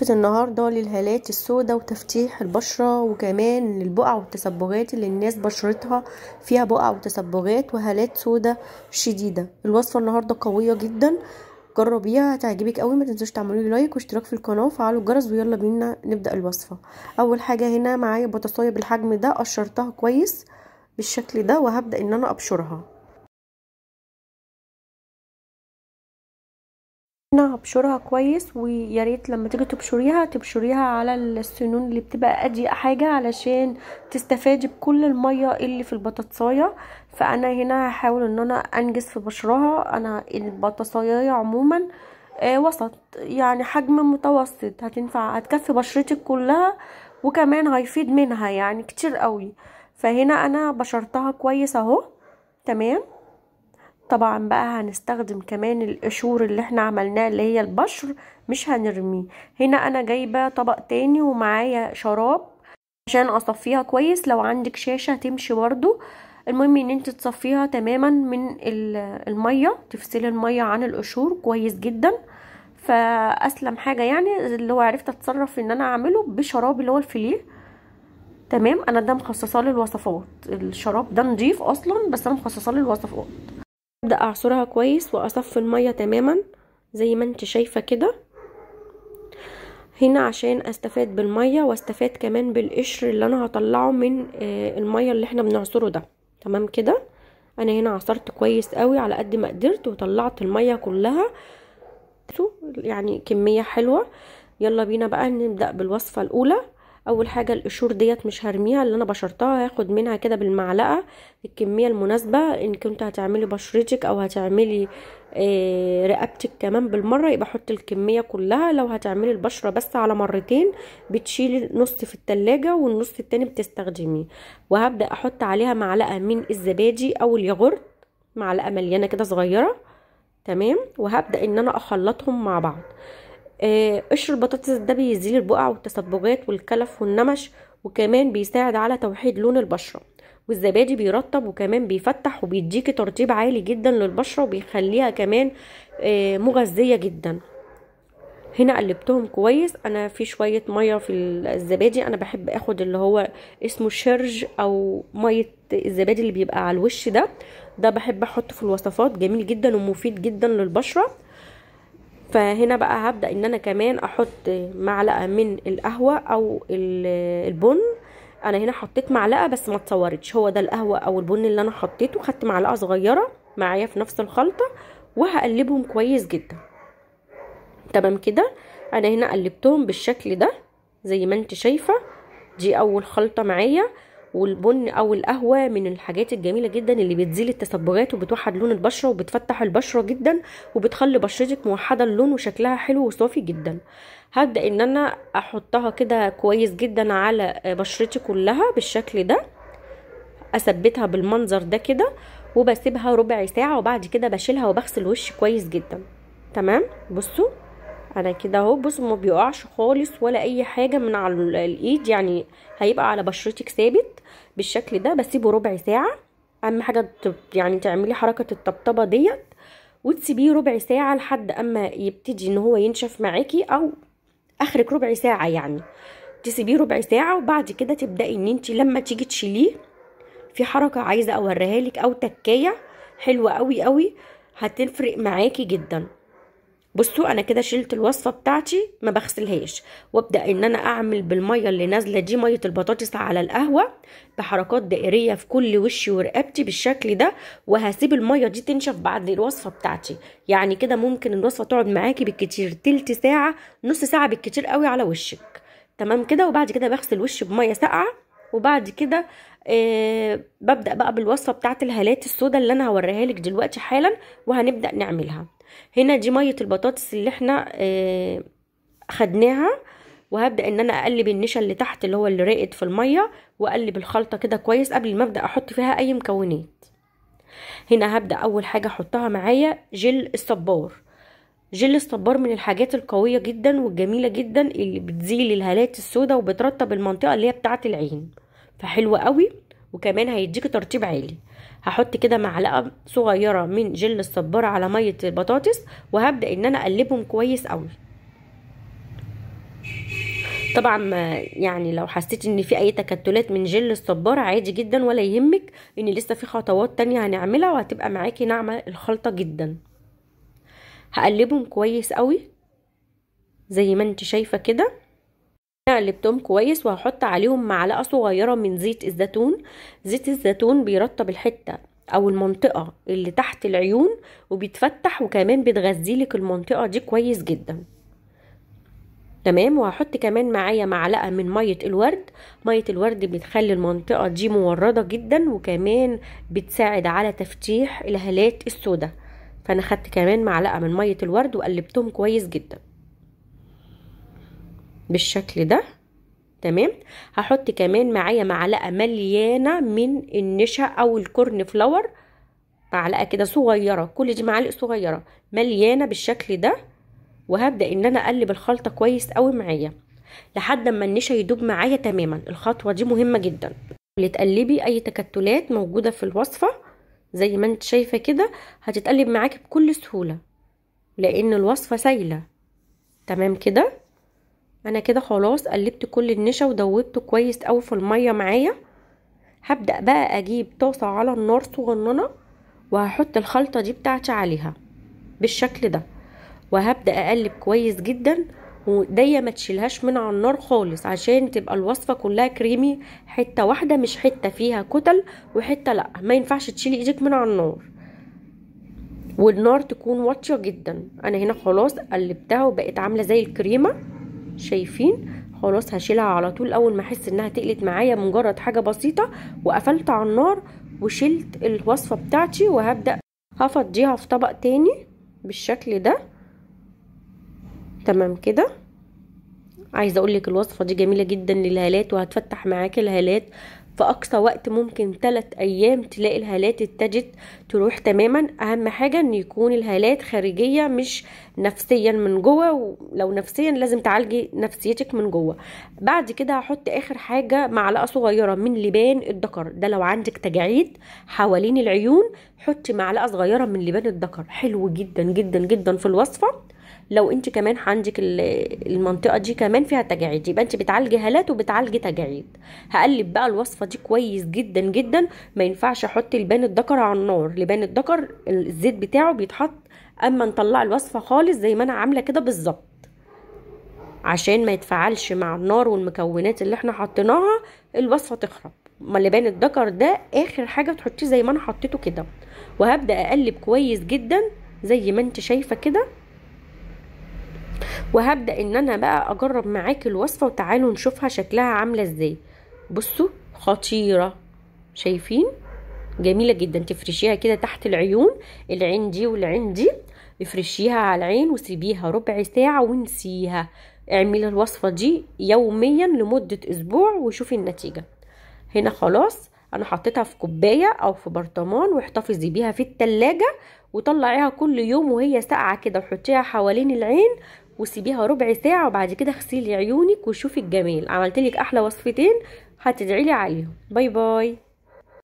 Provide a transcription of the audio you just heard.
وقفة النهاردة للهالات السوداء وتفتيح البشرة وكمان البقع والتصبغات اللي الناس بشرتها فيها بقع وتصبغات وهالات سوداء شديدة الوصفة النهاردة قوية جدا جربيها هتعجبك قوي ما تنسوش تعملوا لي لايك واشتراك في القناه وفعلوا الجرس ويلا بينا نبدا الوصفه اول حاجه هنا معايا بطاطايه بالحجم ده قشرتها كويس بالشكل ده وهبدا ان انا ابشرها هنا ابشرها كويس ويا ريت لما تيجي تبشريها تبشريها على السنون اللي بتبقى اضيق حاجه علشان تستفادي بكل الميه اللي في البطاطسايه فانا هنا هحاول ان انا انجز في بشرها انا البطاطسايه عموما آه وسط يعني حجم متوسط هتنفع هتكفي بشرتك كلها وكمان هيفيد منها يعني كتير قوي فهنا انا بشرتها كويس اهو تمام طبعا بقى هنستخدم كمان القشور اللي احنا عملناه اللي هي البشر مش هنرميه هنا انا جايبه طبق تاني ومعايا شراب عشان اصفيها كويس لو عندك شاشه تمشي برضو المهم ان انت تصفيها تماما من الميه تفصلي الميه عن القشور كويس جدا فاسلم حاجه يعني اللي هو عرفت اتصرف ان انا اعمله بشراب اللي هو الفيليه تمام انا ده مخصصاه للوصفات الشراب ده نضيف اصلا بس انا مخصصاه للوصفات ابدأ اعصرها كويس واصفي المية تماما زي ما انت شايفة كده هنا عشان استفاد بالمية واستفاد كمان بالقشر اللي انا هطلعه من آه، المية اللي احنا بنعصره ده تمام كده انا هنا عصرت كويس قوي على قد ما قدرت وطلعت المية كلها يعني كمية حلوة يلا بينا بقى نبدأ بالوصفة الاولى اول حاجه القشور ديت مش هرميها اللي انا بشرتها هاخد منها كده بالمعلقه الكميه المناسبه ان كنت هتعملي بشرتك او هتعملي آه، رقبتك كمان بالمره يبقى حطي الكميه كلها لو هتعملي البشره بس على مرتين بتشيلي نص في التلاجة والنص التاني بتستخدميه وهبدا احط عليها معلقه من الزبادي او الياغورت معلقه مليانه كده صغيره تمام وهبدا ان انا اخلطهم مع بعض آه، قشر البطاطس ده بيزيل البقع والتصبغات والكلف والنمش وكمان بيساعد على توحيد لون البشره والزبادي بيرطب وكمان بيفتح وبيديكي ترطيب عالي جدا للبشره وبيخليها كمان آه، مغذيه جدا هنا قلبتهم كويس انا في شويه ميه في الزبادي انا بحب اخد اللي هو اسمه شرج او ميه الزبادي اللي بيبقى على الوش ده ده بحب احطه في الوصفات جميل جدا ومفيد جدا للبشره فهنا بقى هبدأ ان انا كمان احط معلقة من القهوة او البن انا هنا حطيت معلقة بس ما اتصورتش هو ده القهوة او البن اللي انا حطيته خدت معلقة صغيرة معايا في نفس الخلطة وهقلبهم كويس جدا تمام كده انا هنا قلبتهم بالشكل ده زي ما انت شايفة دي اول خلطة معايا والبن او القهوه من الحاجات الجميله جدا اللي بتزيل التصبغات وبتوحد لون البشره وبتفتح البشره جدا وبتخلي بشرتك موحده اللون وشكلها حلو وصافي جدا هبدا ان انا احطها كده كويس جدا على بشرتي كلها بالشكل ده اثبتها بالمنظر ده كده وبسيبها ربع ساعه وبعد كده بشيلها وبغسل وشي كويس جدا تمام بصوا انا كده اهو بصوا ما بيقعش خالص ولا اي حاجه من على الايد يعني هيبقى على بشرتك ثابت بالشكل ده بسيبه ربع ساعه اهم حاجه يعني تعملي حركه الطبطبه ديت وتسيبيه ربع ساعه لحد اما يبتدي ان هو ينشف معاكي او اخرك ربع ساعه يعني تسيبيه ربع ساعه وبعد كده تبداي ان انت لما تيجي تشيليه في حركه عايزه اوريها لك او تكايه حلوه قوي قوي هتفرق معاكي جدا بصوا انا كده شلت الوصفه بتاعتي ما بغسلهاش وابدا ان انا اعمل بالميه اللي نازله دي ميه البطاطس على القهوه بحركات دائريه في كل وشي ورقبتي بالشكل ده وهسيب الميه دي تنشف بعد الوصفه بتاعتي يعني كده ممكن الوصفه تقعد معاكي بالكتير تلت ساعه نص ساعه بالكتير قوي على وشك تمام كده وبعد كده بغسل وشي بميه ساقعه وبعد كده آه ببدا بقى بالوصفه بتاعت الهالات السوداء اللي انا هوريها لك دلوقتي حالا وهنبدا نعملها هنا دي ميه البطاطس اللي احنا آه، خدناها وهبدا ان انا اقلب النشا اللي تحت اللي هو اللي راقد في الميه واقلب الخلطه كده كويس قبل ما ابدا احط فيها اي مكونات هنا هبدا اول حاجه احطها معايا جل الصبار جل الصبار من الحاجات القويه جدا والجميله جدا اللي بتزيل الهالات السوداء وبترطب المنطقه اللي هي بتاعه العين فحلوه قوي وكمان هيديكي ترطيب عالي هحط كده معلقه صغيره من جل الصبار على ميه البطاطس وهبدا ان انا اقلبهم كويس قوي طبعا يعني لو حسيت ان في اي تكتلات من جل الصبار عادي جدا ولا يهمك ان لسه في خطوات تانية هنعملها وهتبقى معاكي ناعمه الخلطه جدا هقلبهم كويس قوي زي ما انت شايفه كده قلبتهم كويس وهحط عليهم معلقه صغيره من زيت الزيتون زيت الزيتون بيرطب الحته او المنطقه اللي تحت العيون وبيتفتح وكمان بتغذيلك المنطقه دي كويس جدا تمام وهحط كمان معايا معلقه من ميه الورد ميه الورد بتخلي المنطقه دي مورده جدا وكمان بتساعد على تفتيح الهالات السوداء فانا خدت كمان معلقه من ميه الورد وقلبتهم كويس جدا بالشكل ده تمام هحط كمان معايا معلقه مليانه من النشا او الكورن فلاور معلقه كده صغيره كل دي معالق صغيره مليانه بالشكل ده وهبدا ان انا اقلب الخلطه كويس قوي معايا لحد ما النشا يدوب معايا تماما الخطوه دي مهمه جدا تقلبي اي تكتلات موجوده في الوصفه زي ما انت شايفه كده هتتقلب معاكي بكل سهوله لان الوصفه سايله تمام كده انا كده خلاص قلبت كل النشا ودوبته كويس قوي في الميه معايا هبدا بقى اجيب طاسه على النار صغننه وهحط الخلطه دي بتاعتي عليها بالشكل ده وهبدا اقلب كويس جدا وايديا ما تشيلهاش من على النار خالص عشان تبقى الوصفه كلها كريمي حته واحده مش حته فيها كتل وحته لا ما ينفعش تشيلي ايدك من على النار والنار تكون واطيه جدا انا هنا خلاص قلبتها وبقت عامله زي الكريمه شايفين خلاص هشيلها على طول اول ما احس انها تقلت معايا مجرد حاجه بسيطه وقفلت على النار وشلت الوصفه بتاعتي وهبدا هفضيها في طبق تاني بالشكل ده تمام كده عايزه اقول لك الوصفه دي جميله جدا للهالات وهتفتح معاكي الهالات في اقصى وقت ممكن 3 ايام تلاقي الهالات اتجت تروح تماما اهم حاجه ان يكون الهالات خارجيه مش نفسيا من جوه ولو نفسيا لازم تعالجي نفسيتك من جوه بعد كده هحط اخر حاجه معلقه صغيره من لبان الذكر ده لو عندك تجاعيد حوالين العيون حطي معلقه صغيره من لبان الذكر حلو جدا جدا جدا في الوصفه لو انت كمان عندك المنطقه دي كمان فيها تجاعيد يبقى انت بتعالجي هالات وبتعالجي تجاعيد هقلب بقى الوصفه دي كويس جدا جدا ما ينفعش احط لبان الدكر على النار لبان الدكر الزيت بتاعه بيتحط اما نطلع الوصفه خالص زي ما انا عامله كده بالظبط عشان ما يتفعلش مع النار والمكونات اللي احنا حطيناها الوصفه تخرب ما لبان الدكر ده اخر حاجه تحطيه زي ما انا حطيته كده وهبدا اقلب كويس جدا زي ما انت شايفه كده وهبدأ ان انا بقى اجرب معاك الوصفة وتعالوا نشوفها شكلها عاملة ازاي بصوا خطيرة شايفين جميلة جدا تفرشيها كده تحت العيون العين دي والعين دي افرشيها على العين وسيبيها ربع ساعة ونسيها اعملي الوصفة دي يوميا لمدة اسبوع وشوفي النتيجة هنا خلاص انا حطيتها في كوباية او في برطمان واحتفظي بيها في التلاجة وطلعيها كل يوم وهي ساقعة كده وحطيها حوالين العين وسيبيها ربع ساعه وبعد كده اغسلي عيونك وشوفي الجمال عملت لك احلى وصفتين هتدعي لي عليهم باي باي